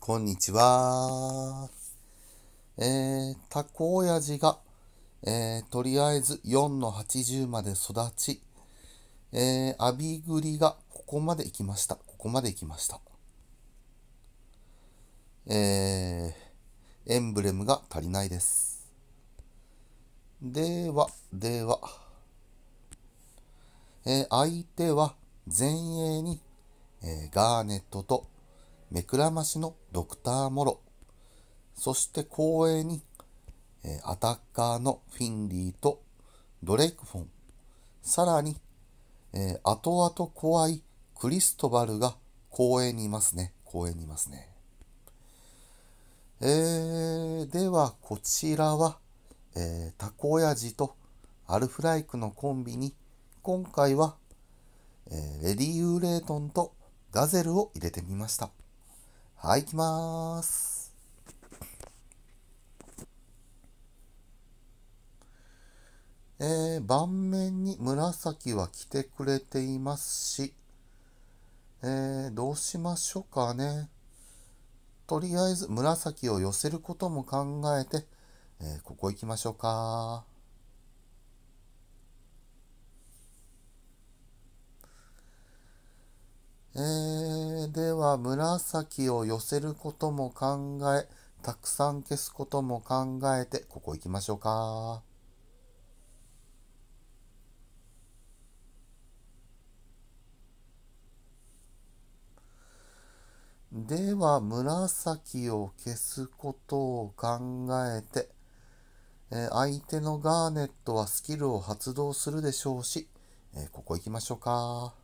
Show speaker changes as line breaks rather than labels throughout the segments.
こんにちは。えー、タコ親父が、えー、とりあえず4の80まで育ち、えー、アビグリがここまで行きました。ここまで行きました。えー、エンブレムが足りないです。では、では、えー、相手は前衛に、えー、ガーネットと目くらましのドクター・モロ、そして光栄に、えアタッカーのフィンリーとドレイクフォン、さらに、えー、後々怖いクリストバルが光栄にいますね。光栄にいますね。えー、では、こちらは、えー、タコ親父とアルフライクのコンビに、今回は、えー、レディ・ユーレートンとガゼルを入れてみました。はい、行きまーす。えー、盤面に紫は来てくれていますし、えー、どうしましょうかね。とりあえず紫を寄せることも考えて、えー、ここ行きましょうか。えー、では紫を寄せることも考えたくさん消すことも考えてここ行きましょうか。では紫を消すことを考えて、えー、相手のガーネットはスキルを発動するでしょうし、えー、ここ行きましょうか。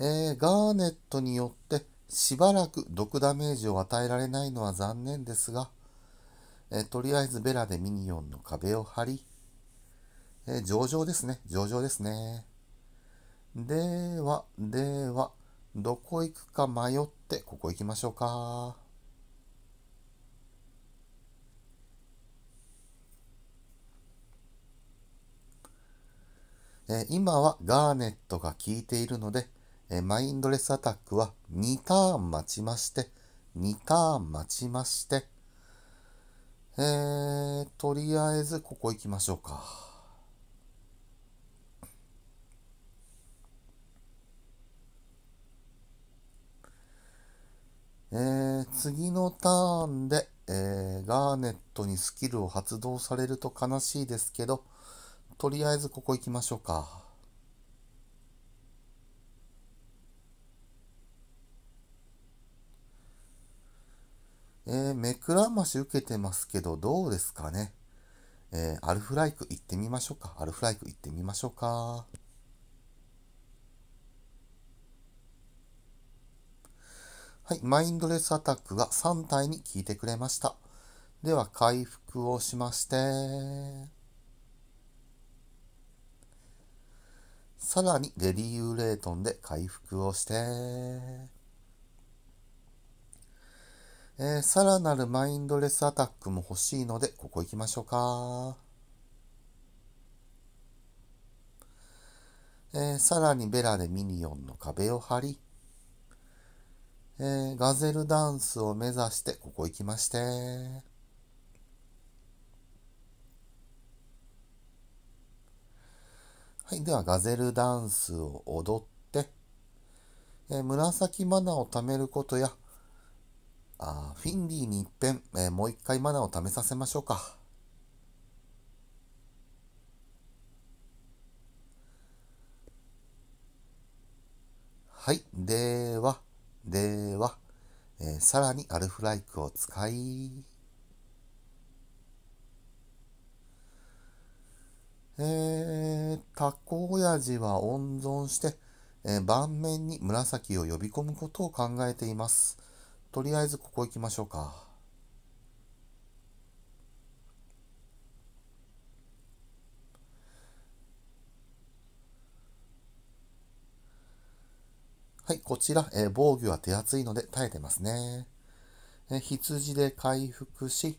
えー、ガーネットによってしばらく毒ダメージを与えられないのは残念ですが、えー、とりあえずベラでミニオンの壁を張り、えー、上々ですね、上々ですね。では、では、どこ行くか迷って、ここ行きましょうか。えー、今はガーネットが効いているので、えマインドレスアタックは2ターン待ちまして、2ターン待ちまして、えー、とりあえずここ行きましょうか。えー、次のターンで、えー、ガーネットにスキルを発動されると悲しいですけど、とりあえずここ行きましょうか。えー、目くらまし受けてますけど、どうですかね。えー、アルフライク行ってみましょうか。アルフライク行ってみましょうか。はい、マインドレスアタックが3体に効いてくれました。では、回復をしまして、さらにレディーユーレートンで回復をして、えー、さらなるマインドレスアタックも欲しいので、ここ行きましょうか。えー、さらにベラでミニオンの壁を張り、えー、ガゼルダンスを目指して、ここ行きまして。はい、ではガゼルダンスを踊って、えー、紫マナを貯めることや、あフィンリーにいっぺん、えー、もう一回マナーを試させましょうか。はい、では、では、えー、さらにアルフライクを使い、えー、タコ親父は温存して、えー、盤面に紫を呼び込むことを考えています。とりあえずここ行きましょうか。はい、こちら、えー、防御は手厚いので耐えてますね。えー、羊で回復し、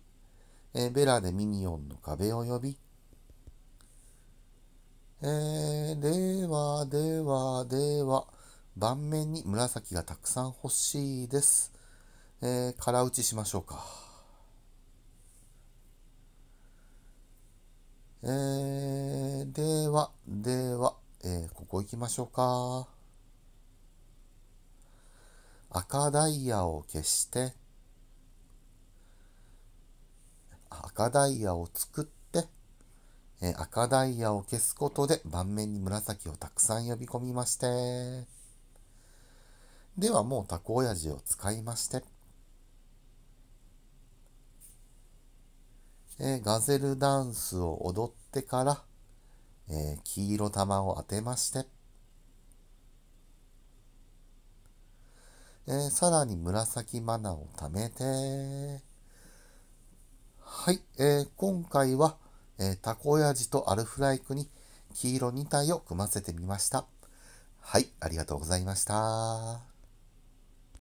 えー、ベラでミニオンの壁を呼び、えー、ではではでは、盤面に紫がたくさん欲しいです。えー、空打ちしましょうか。えー、では、では、えー、ここ行きましょうか。赤ダイヤを消して、赤ダイヤを作って、えー、赤ダイヤを消すことで盤面に紫をたくさん呼び込みまして、ではもうタコ親父を使いまして、えー、ガゼルダンスを踊ってから、えー、黄色玉を当てまして、えー、さらに紫マナを貯めて、はい、えー、今回は、えー、タコヤジとアルフライクに黄色2体を組ませてみました。はい、ありがとうございました。